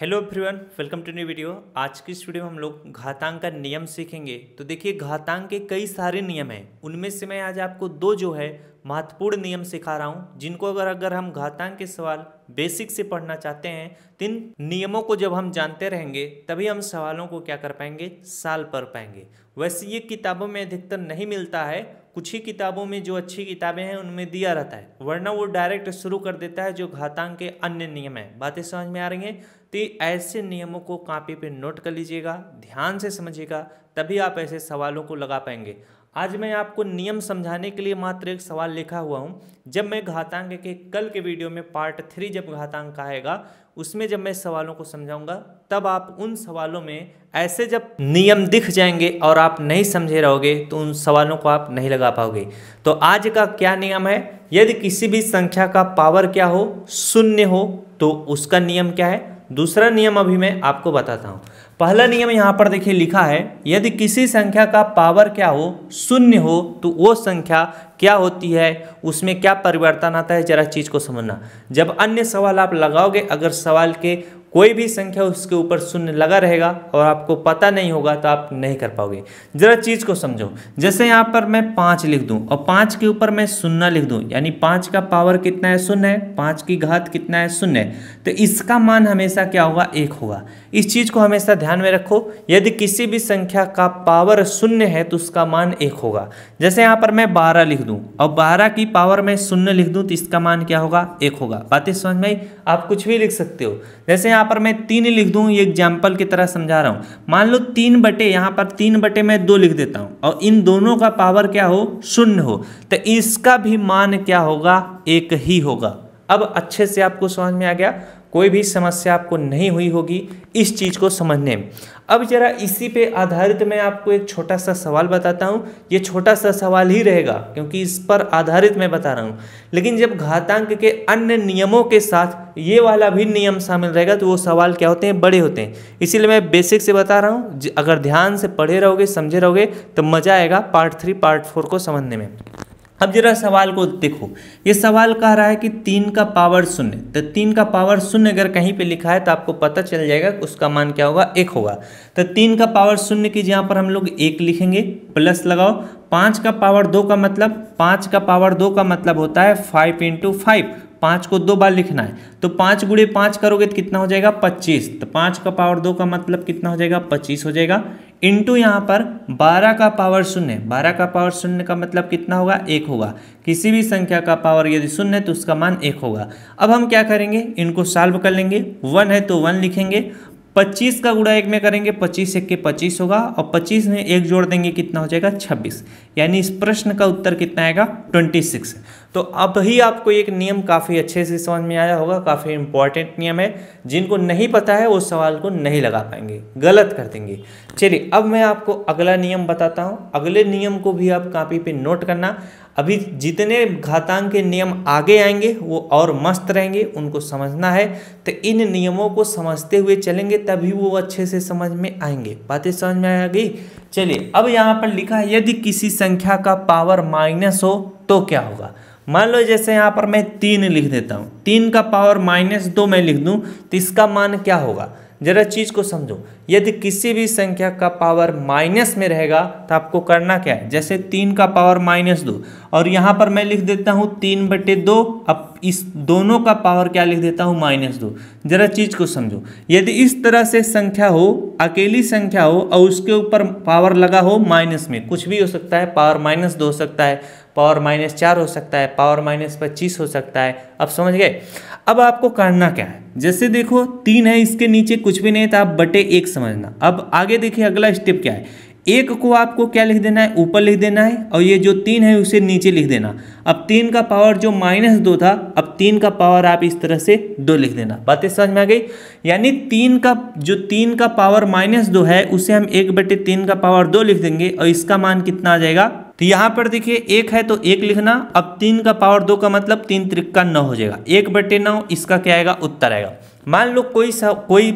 hello everyone welcome to new video आज की इस वीडियो में हम लोग घातांक का नियम सीखेंगे तो देखिए घातांक के कई सारे नियम हैं उनमें से मैं आज आपको दो जो है महत्वपूर्ण नियम सिखा रहा हूँ जिनको अगर अगर हम घातांक के सवाल बेसिक से पढ़ना चाहते हैं तो इन नियमों को जब हम जानते रहेंगे तभी हम सवालों को क्या कर पाएंगे साल पढ़ पाएंगे वैसे ये किताबों में अधिकतर नहीं मिलता है कुछ ही किताबों में जो अच्छी किताबें हैं उनमें दिया रहता है वरना वो डायरेक्ट शुरू कर देता है जो घातांक के अन्य नियम हैं बातें समझ में आ रही हैं तो ऐसे नियमों को कापी पे नोट कर लीजिएगा ध्यान से समझिएगा तभी आप ऐसे सवालों को लगा पाएंगे आज मैं आपको नियम समझाने के लिए मात्र एक सवाल लिखा हुआ हूँ जब मैं घातांक के कल के वीडियो में पार्ट थ्री जब घातांक आएगा उसमें जब मैं सवालों को समझाऊंगा तब आप उन सवालों में ऐसे जब नियम दिख जाएंगे और आप नहीं समझे रहोगे तो उन सवालों को आप नहीं लगा पाओगे तो आज का क्या नियम है यदि किसी भी संख्या का पावर क्या हो शून्य हो तो उसका नियम क्या है दूसरा नियम अभी मैं आपको बताता हूँ पहला नियम यहाँ पर देखिए लिखा है यदि किसी संख्या का पावर क्या हो शून्य हो तो वो संख्या क्या होती है उसमें क्या परिवर्तन आता है जरा चीज़ को समझना जब अन्य सवाल आप लगाओगे अगर सवाल के कोई भी संख्या उसके ऊपर शून्य लगा रहेगा और आपको पता नहीं होगा तो आप नहीं कर पाओगे ज़रा चीज़ को समझो जैसे यहाँ पर मैं पाँच लिख दूँ और पाँच के ऊपर मैं शून्य लिख दूँ यानी पाँच का पावर कितना है शून्य है पाँच की घात कितना है शून्य तो इसका मान हमेशा क्या होगा एक होगा इस चीज़ को हमेशा ध्यान में रखो यदि किसी भी संख्या का पावर शून्य है तो उसका मान एक होगा जैसे यहाँ पर मैं बारह लिख दूँ और बारह की पावर में शून्य लिख दूँ तो इसका मान क्या होगा एक होगा बातें समझ में आप कुछ भी लिख सकते हो जैसे यहाँ पर मैं तीन लिख दूँ ये एग्जाम्पल की तरह समझा रहा हूँ मान लो तीन बटे यहाँ पर तीन बटे मैं दो लिख देता हूँ और इन दोनों का पावर क्या हो शून्य हो तो इसका भी मान क्या होगा एक ही होगा अब अच्छे से आपको समझ में आ गया कोई भी समस्या आपको नहीं हुई होगी इस चीज़ को समझने में अब जरा इसी पे आधारित मैं आपको एक छोटा सा सवाल बताता हूँ ये छोटा सा सवाल ही रहेगा क्योंकि इस पर आधारित मैं बता रहा हूँ लेकिन जब घातांक के अन्य नियमों के साथ ये वाला भी नियम शामिल रहेगा तो वो सवाल क्या होते हैं बड़े होते हैं इसीलिए मैं बेसिक से बता रहा हूँ अगर ध्यान से पढ़े रहोगे समझे रहोगे तो मज़ा आएगा पार्ट थ्री पार्ट फोर को समझने में अब जरा सवाल को देखो ये सवाल कह रहा है कि तीन का पावर शून्य तो तीन का पावर शून्य अगर कहीं पे लिखा है तो आपको पता चल जाएगा उसका मान क्या होगा एक होगा तो तीन का पावर शून्य की जहाँ पर हम लोग एक लिखेंगे प्लस लगाओ पाँच का पावर दो का मतलब पाँच का पावर दो का मतलब होता है फाइव इंटू फाइव पाँच को दो बार लिखना है तो पाँच गुड़े पाँच करोगे तो कितना हो जाएगा पच्चीस तो पाँच का पावर दो का मतलब कितना हो जाएगा पच्चीस हो जाएगा इंटू यहाँ पर 12 का पावर शून्य 12 का पावर शून्य का मतलब कितना होगा एक होगा किसी भी संख्या का पावर यदि शून्य है तो उसका मान एक होगा अब हम क्या करेंगे इनको सॉल्व कर लेंगे वन है तो वन लिखेंगे पच्चीस का गुड़ा एक में करेंगे पच्चीस एक के पच्चीस होगा और पच्चीस में एक जोड़ देंगे कितना हो जाएगा छब्बीस यानी इस प्रश्न का उत्तर कितना आएगा ट्वेंटी सिक्स तो अब ही आपको एक नियम काफ़ी अच्छे से समझ में आया होगा काफ़ी इंपॉर्टेंट नियम है जिनको नहीं पता है वो सवाल को नहीं लगा पाएंगे गलत कर देंगे चलिए अब मैं आपको अगला नियम बताता हूँ अगले नियम को भी आप कापी पर नोट करना अभी जितने घातांक के नियम आगे आएंगे वो और मस्त रहेंगे उनको समझना है तो इन नियमों को समझते हुए चलेंगे तभी वो अच्छे से समझ में आएंगे बातें समझ में आ गई चलिए अब यहाँ पर लिखा है यदि किसी संख्या का पावर माइनस हो तो क्या होगा मान लो जैसे यहाँ पर मैं तीन लिख देता हूँ तीन का पावर माइनस दो मैं लिख दूँ तो इसका मान क्या होगा जरा चीज़ को समझो यदि किसी भी संख्या का पावर माइनस में रहेगा तो आपको करना क्या है जैसे तीन का पावर माइनस दो और यहाँ पर मैं लिख देता हूँ तीन बटे दो अब इस दोनों का पावर क्या लिख देता हूँ माइनस दो जरा चीज़ को समझो यदि इस तरह से संख्या हो अकेली संख्या हो और उसके ऊपर पावर लगा हो माइनस में कुछ भी हो सकता है पावर माइनस दो हो सकता है पावर माइनस चार हो सकता है पावर माइनस पच्चीस हो सकता है अब समझ गए अब आपको करना क्या है जैसे देखो तीन है इसके नीचे कुछ भी नहीं था आप बटे एक समझना अब आगे देखिए अगला स्टेप क्या है एक को आपको क्या लिख देना है ऊपर लिख देना है और ये जो तीन है उसे नीचे लिख देना अब तीन का पावर जो माइनस दो था अब तीन का पावर आप इस तरह से दो लिख देना बातें समझ में आ गई यानी तीन का जो तीन का पावर माइनस दो है उसे हम एक बटे तीन का पावर दो लिख देंगे और इसका मान कितना आ जाएगा तो यहाँ पर देखिए एक है तो एक लिखना अब तीन का पावर दो का मतलब तीन त्रिक्का नौ हो जाएगा एक बटे नौ इसका क्या आएगा उत्तर आएगा मान लो कोई सा कोई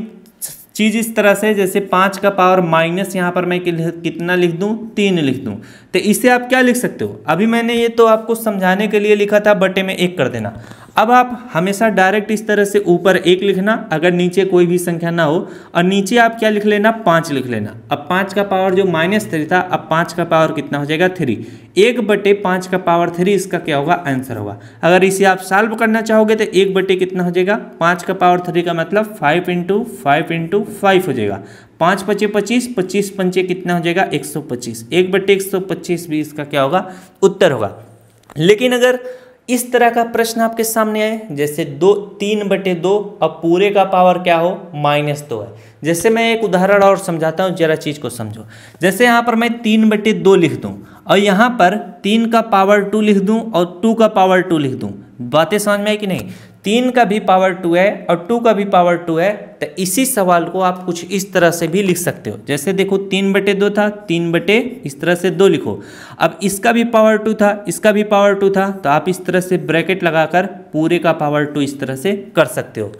चीज़ इस तरह से जैसे पाँच का पावर माइनस यहाँ पर मैं कितना लिख दूँ तीन लिख दूँ तो इसे आप क्या लिख सकते हो अभी मैंने ये तो आपको समझाने के लिए लिखा था बटे में एक कर देना अब आप हमेशा डायरेक्ट इस तरह से ऊपर एक लिखना अगर नीचे कोई भी संख्या ना हो और नीचे आप क्या लिख लेना पाँच लिख लेना अब पाँच का पावर जो माइनस थ्री था अब पाँच का पावर कितना हो जाएगा थ्री एक बटे पाँच का पावर थ्री इसका क्या होगा आंसर होगा अगर इसे आप सॉल्व करना चाहोगे तो एक बटे कितना हो जाएगा पाँच का पावर थ्री का मतलब five into five into five हो जाएगा पाँच पचे पच्चीस पच्चीस पंचे कितना हो जाएगा एक सौ पच्चीस एक बटे एक सौ पच्चीस भी इसका क्या होगा उत्तर होगा लेकिन अगर इस तरह का प्रश्न आपके सामने आए जैसे दो तीन बटे दो अब पूरे का पावर क्या हो माइनस दो है जैसे मैं एक उदाहरण और समझाता हूँ जरा चीज़ को समझो जैसे यहाँ पर मैं तीन बटे दो लिख दूँ और यहाँ पर तीन का पावर टू लिख दूँ और टू का पावर टू लिख दूँ बातें समझ में आई कि नहीं तीन का भी पावर टू है और टू का भी पावर टू है तो इसी सवाल को आप कुछ इस तरह से भी लिख सकते हो जैसे देखो तीन बटे दो था तीन बटे इस तरह से दो लिखो अब इसका भी पावर टू था इसका भी पावर टू था तो आप इस तरह से ब्रैकेट लगाकर पूरे का पावर टू इस तरह से कर सकते हो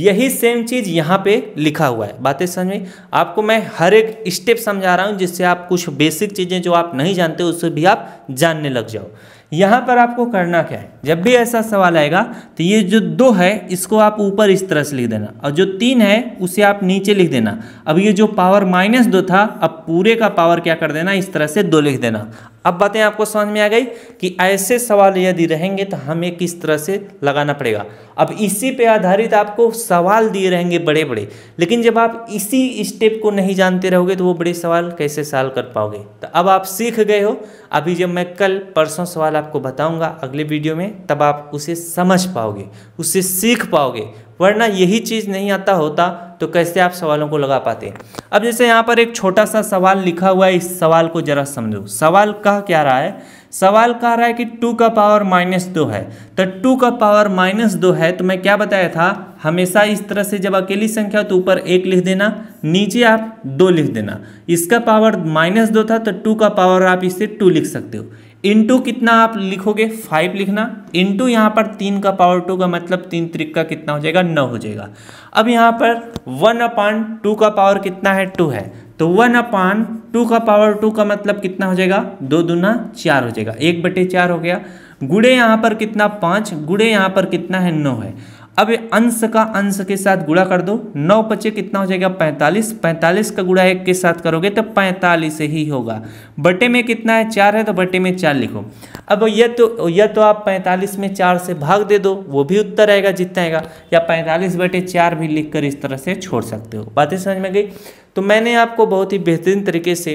यही सेम चीज़ यहाँ पे लिखा हुआ है बातें समझ में आपको मैं हर एक स्टेप समझा रहा हूँ जिससे आप कुछ बेसिक चीज़ें जो आप नहीं जानते उससे भी आप जानने लग जाओ यहाँ पर आपको करना क्या है जब भी ऐसा सवाल आएगा तो ये जो दो है इसको आप ऊपर इस तरह से लिख देना और जो तीन तीन है उसे आप नीचे लिख देना अब ये जो पावर माइनस दो था अब पूरे का पावर क्या कर देना इस तरह से दो लिख देना अब बातें आपको समझ में आ गई कि ऐसे सवाल यदि रहेंगे तो हमें किस तरह से लगाना पड़ेगा अब इसी पे आधारित आपको सवाल दिए रहेंगे बड़े बड़े लेकिन जब आप इसी स्टेप को नहीं जानते रहोगे तो वो बड़े सवाल कैसे सॉल्व कर पाओगे तो अब आप सीख गए हो अभी जब मैं कल परसों सवाल आपको बताऊंगा अगले वीडियो में तब आप उसे समझ पाओगे उससे सीख पाओगे वरना यही चीज़ नहीं आता होता तो कैसे आप सवालों को लगा पाते हैं अब जैसे यहाँ पर एक छोटा सा सवाल लिखा हुआ है इस सवाल को जरा समझो सवाल कह क्या रहा है सवाल कह रहा है कि टू का पावर माइनस दो है तो टू का पावर माइनस दो है तो मैं क्या बताया था हमेशा इस तरह से जब अकेली संख्या तो ऊपर एक लिख देना नीचे आप दो लिख देना इसका पावर माइनस दो था तो टू का पावर आप इसे टू लिख सकते हो इंटू कितना आप लिखोगे फाइव लिखना इंटू यहाँ पर तीन का पावर टू का मतलब तीन त्रिक का कितना हो जाएगा नौ हो जाएगा अब यहाँ पर वन अपान टू का पावर कितना है टू है तो वन अपान टू का पावर टू का मतलब कितना हो जाएगा दो दूना चार हो जाएगा एक बटे चार हो गया गुड़े यहाँ पर कितना पाँच गुड़े यहाँ पर कितना है नौ है अब अंश का अंश के साथ गुणा कर दो नौ पचे कितना हो जाएगा पैंतालीस पैंतालीस का गुणा एक के साथ करोगे तो पैंतालीस ही होगा बटे में कितना है चार है तो बटे में चार लिखो अब यह तो यह तो आप पैंतालीस में चार से भाग दे दो वो भी उत्तर आएगा जितना आएगा या पैंतालीस बटे चार भी लिख कर इस तरह से छोड़ सकते हो बातें समझ में गई तो मैंने आपको बहुत ही बेहतरीन तरीके से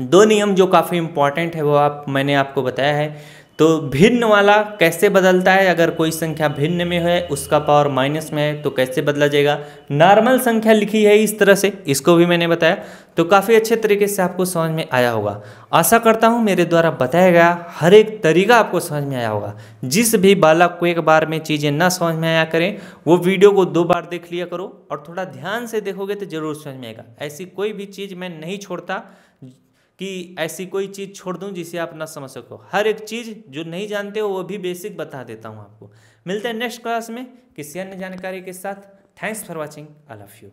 दो नियम जो काफ़ी इम्पॉर्टेंट है वो आप मैंने आपको बताया है तो भिन्न वाला कैसे बदलता है अगर कोई संख्या भिन्न में है उसका पावर माइनस में है तो कैसे बदला जाएगा नॉर्मल संख्या लिखी है इस तरह से इसको भी मैंने बताया तो काफ़ी अच्छे तरीके से आपको समझ में आया होगा आशा करता हूँ मेरे द्वारा बताया गया हर एक तरीका आपको समझ में आया होगा जिस भी बालक को एक बार में चीज़ें ना समझ में आया करें वो वीडियो को दो बार देख लिया करो और थोड़ा ध्यान से देखोगे तो ज़रूर समझ में आएगा ऐसी कोई भी चीज़ मैं नहीं छोड़ता कि ऐसी कोई चीज़ छोड़ दूँ जिसे आप ना समझ सको हर एक चीज़ जो नहीं जानते हो वो भी बेसिक बता देता हूँ आपको मिलते हैं नेक्स्ट क्लास में किसी अन्य जानकारी के साथ thanks for watching I love you